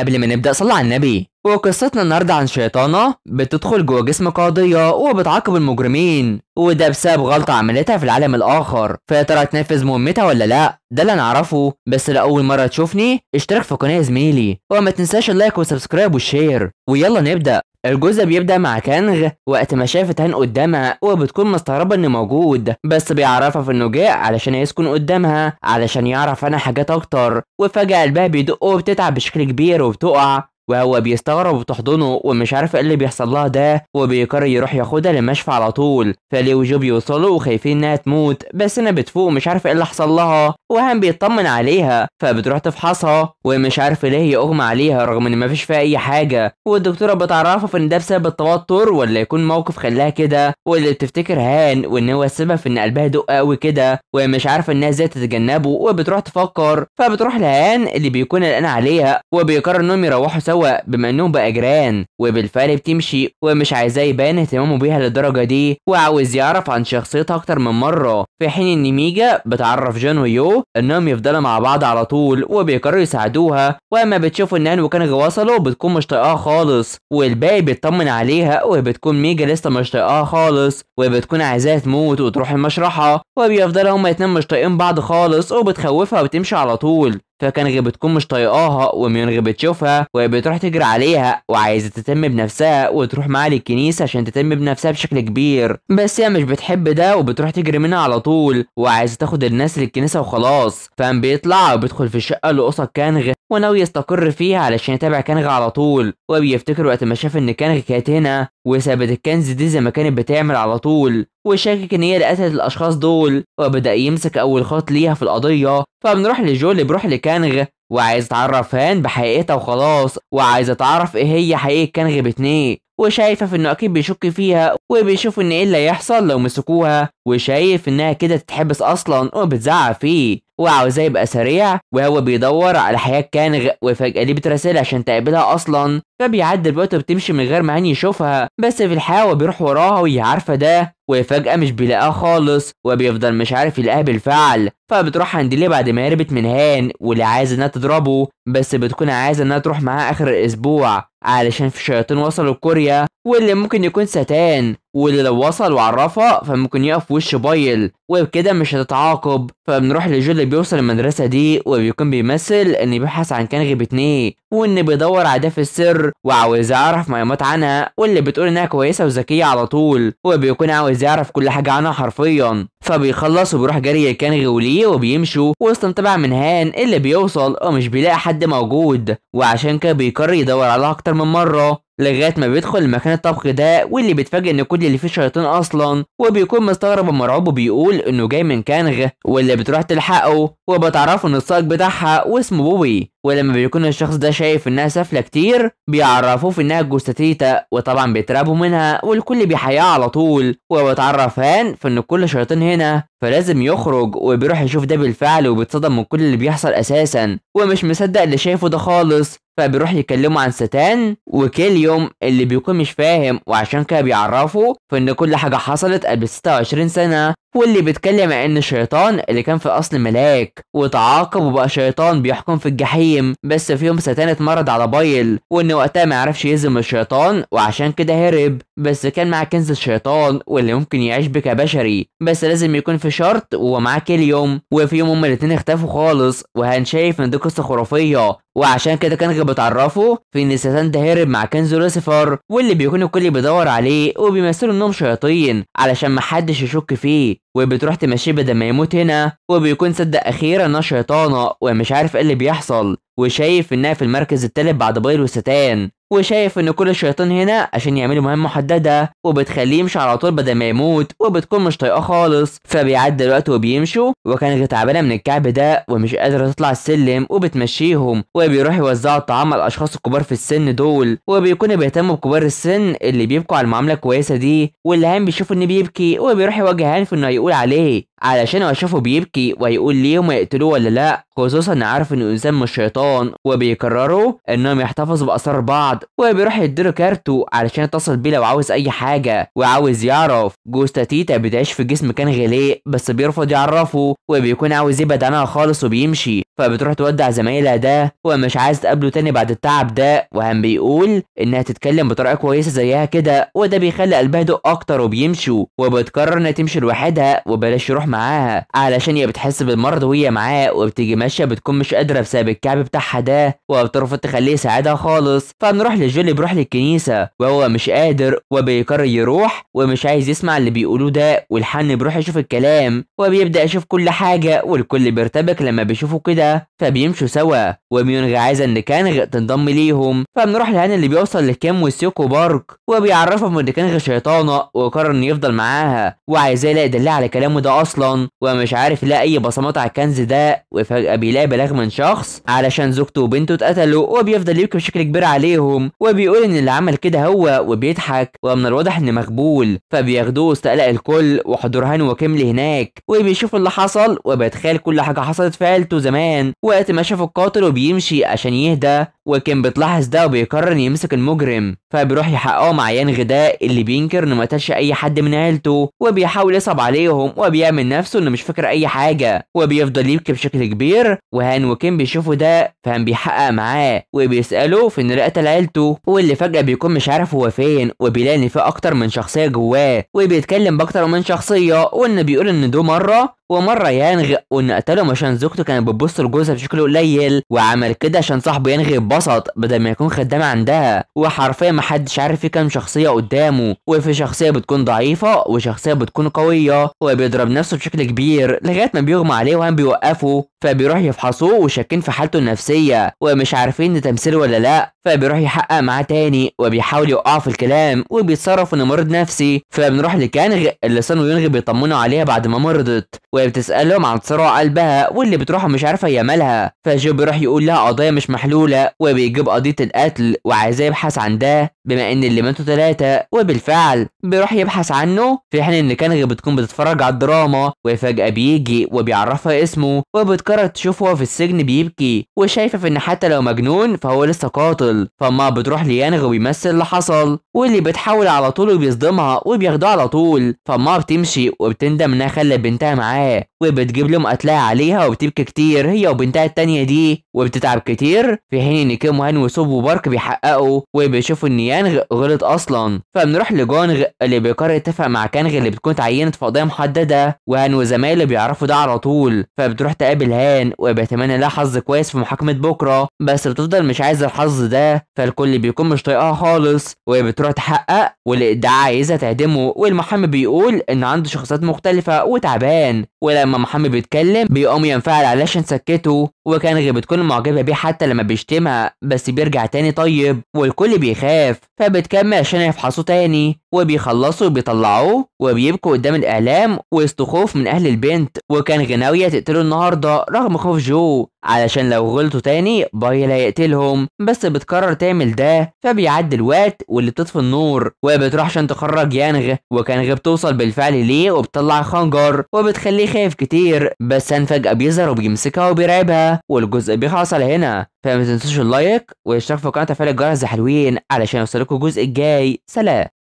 قبل ما نبدأ صلي على النبي وقصتنا النهاردة عن شيطانة بتدخل جوه جسم قاضية وبتعاقب المجرمين وده بسبب غلطة عملتها في العالم الآخر فيا ترى هتنفذ مهمتها ولا لأ ده اللي نعرفه بس لأول مرة تشوفني اشترك في قناة زميلي وما تنساش اللايك والسبسكرايب والشير ويلا نبدأ الجزء بيبدأ مع كانغ وقت ما شافت هان قدامها وبتكون مستغربة انه موجود بس بيعرفها في انه جاء علشان يسكن قدامها علشان يعرف عنها حاجات اكتر وفجأة قلبها بيدق وبتتعب بشكل كبير وبتقع وهو بيستغرب وبتحضنه ومش عارف ايه اللي بيحصل لها ده وبيقرر يروح ياخدها للمشفى على طول فليه وجو بيوصلوا وخايفين انها تموت بس انا بتفوق مش عارف ايه اللي حصل لها وهان بيطمن عليها فبتروح تفحصها ومش عارفه ليه هي اغمى عليها رغم ان مفيش فيها اي حاجه والدكتوره بتعرفه في ان ده بسبب التوتر ولا يكون موقف خلاها كده واللي بتفتكر هان وان هو السبب في ان قلبها دق قوي كده ومش عارفه انها ازاي تتجنبه وبتروح تفكر فبتروح لهان اللي بيكون قلقان عليها وبيقرر انهم يروحوا سوا بما انهم بقى جيران وبالفعل بتمشي ومش عايزاه يبان اهتمامه بيها للدرجه دي وعاوز يعرف عن شخصيتها اكتر من مره في حين ان ميجا بتعرف جون ويو انهم يفضلوا مع بعض على طول وبيقرروا يساعدوها واما بتشوفوا ان انو كان وصلوا بتكون مش طايقاها خالص والباقي بيطمن عليها وبتكون ميجا لسه مش طايقاها خالص وبتكون عايزاها تموت وتروح المشرحه وبيفضلوا هما الاتنين مش طايقين بعض خالص وبتخوفها وبتمشي على طول غير بتكون مش طايقاها وميون غير بتشوفها وهي بتروح تجري عليها وعايزه تتم بنفسها وتروح معاها للكنيسه عشان تتم بنفسها بشكل كبير بس هي مش بتحب ده وبتروح تجري منها على طول وعايزه تاخد الناس للكنيسه وخلاص فان بيطلع وبيدخل في الشقه اللي قصاد كانغ وناوي يستقر فيها علشان يتابع كانغ على طول وبيفتكر وقت ما شاف ان كانغ كانت هنا وسابت الكنز دي زي ما كانت بتعمل على طول وشاكك ان هي اللي قتلت الاشخاص دول وبدا يمسك اول خط ليها في القضيه فبنروح لجو اللي بيروح لكانغ الكنغ وعايز اتعرف هان بحقيقتها وخلاص وعايز اتعرف ايه هي حقيقة الكنغ باتنين وشايفة في انه اكيد بيشك فيها وبيشوف ان ايه اللي هيحصل لو مسكوها وشايف انها كده تتحبس اصلا وبتزعق فيه وعاوزاه يبقى سريع وهو بيدور على حياة كانغ وفجأة دي بتراسل عشان تقابلها أصلا فبيعدي الوقت وبتمشي من غير ما هاني يشوفها بس في الحياة وبيروح وراها وهي عارفة ده وفجأة مش بيلاقاها خالص وبيفضل مش عارف يلاقيها بالفعل فبتروح عند ليه بعد ما هربت من هان واللي عايز انها تضربه بس بتكون عايزة انها تروح معاه اخر الاسبوع علشان في شياطين وصلوا كوريا واللي ممكن يكون ستان واللي لو وصل وعرفها فممكن يقف وش بايل وبكده مش هتتعاقب فبنروح لجو اللي بيوصل المدرسة دي وبيكون بيمثل ان بيبحث عن كنغ باتنيه وان بيدور على ده في السر وعاوز يعرف معلومات عنها واللي بتقول انها كويسة وذكية على طول وبيكون عاوز يعرف كل حاجة عنها حرفيا فبيخلص وبيروح جري لكنغ وليه وبيمشوا وسط طبعا من هان اللي بيوصل ومش بيلاقي حد موجود وعشان كده بيقرر يدور عليها اكتر من مرة لغايه ما بيدخل مكان الطبخ ده واللي بيتفاجئ ان كل اللي فيه شياطين اصلا وبيكون مستغرب ومرعوب وبيقول انه جاي من كانغ واللي بتروح تلحقه وبتعرفه ان السائق بتاعها واسمه بوبي ولما بيكون الشخص ده شايف انها سافله كتير بيعرفوه في انها جثتيتا وطبعا بيترابوا منها والكل بيحياه على طول وبتعرف هان في ان كل شياطين هنا فلازم يخرج وبيروح يشوف ده بالفعل وبيتصدم من كل اللي بيحصل اساسا ومش مصدق اللي شايفه ده خالص فبيروح يكلمه عن ستان وكيليوم اللي بيكون مش فاهم وعشان كده بيعرفه فان كل حاجة حصلت قبل 26 سنة واللي بيتكلم عن الشيطان اللي كان في الاصل ملاك وتعاقب وبقى شيطان بيحكم في الجحيم بس في يوم ساتان اتمرض على بايل وان وقتها ما عرفش يهزم الشيطان وعشان كده هرب بس كان مع كنز الشيطان واللي ممكن يعيش بشري بس لازم يكون في شرط ومعاه كيليوم وفي يوم هما الاتنين اختفوا خالص وهان شايف ان دي قصه خرافيه وعشان كده كان بتعرفه في ان ساتان ده هرب مع كنز لوسيفر واللي بيكون الكل بيدور عليه وبيمثلوا انهم شياطين علشان محدش يشك فيه وبتروح تمشيه بدل ما يموت هنا وبيكون صدق اخيرا انها شيطانه ومش عارف ايه اللي بيحصل وشايف انها في المركز التالت بعد باير وستان وشايف ان كل الشيطان هنا عشان يعملوا مهمه محدده وبتخليه يمشي على طول بدل ما يموت وبتكون مش طايقاه خالص فبيعدي الوقت وبيمشوا وكانت تعبانه من الكعب ده ومش قادره تطلع السلم وبتمشيهم وبيروح يوزع الطعام على الاشخاص الكبار في السن دول وبيكونوا بيهتموا بكبار السن اللي بيبكوا على المعامله الكويسه دي واللي هان بيشوفوا ان بيبكي وبيروح يوجه هان في انه يقول عليه علشان اشوفه بيبكي وهيقول ليه ما يقتلوه ولا لا خصوصا ان عارف انه انسان مش شيطان وبيكرروا انهم يحتفظوا باسرار بعض وبيروح يديله كارته علشان يتصل بيه لو عاوز اي حاجه وعاوز يعرف جوستا تيتا بتعيش في جسم كان غليق بس بيرفض يعرفه وبيكون عاوز يبعد عنها خالص وبيمشي فبتروح تودع زمايلها ده ومش عايز تقابله تاني بعد التعب ده وهم بيقول انها تتكلم بطريقه كويسه زيها كده وده بيخلي قلبها يدق اكتر وبيمشوا وبتقرر انها تمشي لوحدها وبلاش يروح معاها علشان هي بتحس بالمرض وهي معاه وبتيجي ماشيه بتكون مش قادره بسبب الكعب بتاعها ده وبترفض تخليه يساعدها خالص فبنروح لجولي بيروح للكنيسه وهو مش قادر وبيقرر يروح ومش عايز يسمع اللي بيقولوه ده والحن بيروح يشوف الكلام وبيبدا يشوف كل حاجه والكل بيرتبك لما بيشوفه كده فبيمشوا سوا وميونغ عايزه ان كانغ تنضم ليهم فبنروح لهان اللي بيوصل لكام والسيكو بارك وبيعرفهم ان كانغ شيطانه وقرر انه يفضل معاها وعايزاه يلاقي دليل على كلامه ده اصلا ومش عارف يلاقي اي بصمات على الكنز ده وفجاه بيلاقي بلاغ من شخص علشان زوجته وبنته اتقتلوا وبيفضل يبكي بشكل كبير عليهم وبيقول ان اللي عمل كده هو وبيضحك ومن الواضح ان مقبول فبياخدوه وسط قلق الكل وحضور هان وكمل هناك وبيشوف اللي حصل وبيتخيل كل حاجه حصلت في عيلته زمان وقت ما شافوا القاتل وبيمشي عشان يهدى وكان بتلاحظ ده وبيقرر يمسك المجرم فبيروح يحققه مع يان غداء اللي بينكر انه مقتلش اي حد من عيلته وبيحاول يصعب عليهم وبيعمل نفسه انه مش فاكر اي حاجه وبيفضل يبكي بشكل كبير وهان وكان بيشوفوا ده فهان بيحقق معاه وبيساله في انه قتل عيلته واللي فجاه بيكون مش عارف هو فين وبيلاقي ان في اكتر من شخصيه جواه وبيتكلم باكتر من شخصيه وانه بيقول ان ده مره ومرة ينغي وإن قتلهم عشان زوجته كانت بتبص لجوزها بشكل قليل وعمل كده عشان صاحبه ينغي وسط بدل ما يكون خدام عندها وحرفيا محدش عارف في كام شخصية قدامه وفي شخصية بتكون ضعيفة وشخصية بتكون قوية وبيضرب نفسه بشكل كبير لغاية ما بيغمى عليه وهم بيوقفوا فبيروح يفحصوه وشاكين في حالته النفسية ومش عارفين ده تمثيل ولا لأ فبيروح يحقق معاه تاني وبيحاول يوقعه في الكلام وبيتصرف انه مريض نفسي فبنروح لكانغ اللي صنو ينغي بيطمنوا عليها بعد ما مرضت وبتسألهم عن صراع قلبها واللي بتروح مش عارفة هي مالها فجو بيروح يقول لها قضية مش محلولة وبيجيب قضية القتل وعايزاه يبحث عن ده بما ان اللي ماتوا ثلاثة وبالفعل بيروح يبحث عنه في حين ان كانغ بتكون بتتفرج على الدراما وفجأة بيجي وبيعرفها اسمه وبتقرر تشوفه وهو في السجن بيبكي وشايفة في ان حتى لو مجنون فهو لسه قاتل فما بتروح ليانغ وبيمثل اللي حصل واللي بتحاول على طول وبيصدمها وبياخدوه على طول فما بتمشي وبتندم انها خلت بنتها معاه وبتجيب لهم قتلها عليها وبتبكي كتير هي وبنتها التانية دي وبتتعب كتير في حين ان كيمو هان وسوب وبارك بيحققوا وبيشوفوا ان كانغ غلط اصلا فبنروح لجونغ اللي بيقرر يتفق مع كانغ اللي بتكون تعينت في قضيه محدده وهان وزمايله بيعرفوا ده على طول فبتروح تقابل هان وبيتمنى لها حظ كويس في محاكمه بكره بس بتفضل مش عايزه الحظ ده فالكل بيكون مش طايقها خالص وهي بتروح تحقق والادعاء عايزه تعدمه والمحامي بيقول ان عنده شخصيات مختلفه وتعبان ولما محمد بيتكلم بيقوم ينفعل علشان سكته وكانغ بتكون معجبه بيه حتى لما بيشتمها بس بيرجع تاني طيب والكل بيخاف فبتكمل عشان يفحصوا تاني وبيخلصوا وبيطلعوه وبيبكوا قدام الإعلام وسط خوف من أهل البنت وكان غناوية تقتله النهاردة رغم خوف جو علشان لو غلطوا تاني بايل هيقتلهم بس بتقرر تعمل ده فبيعدي الوقت واللي بتطفي النور وبتروح عشان تخرج يانغ وكانغ بتوصل بالفعل ليه وبتطلع خنجر وبتخليه خايف كتير بس فجأة بيظهر وبيمسكها وبيرعبها والجزء بيخلص على هنا فمتنسوش اللايك والاشتراك في قناة تفعيل الجرس يا حلوين علشان يوصلكوا الجزء الجاي سلام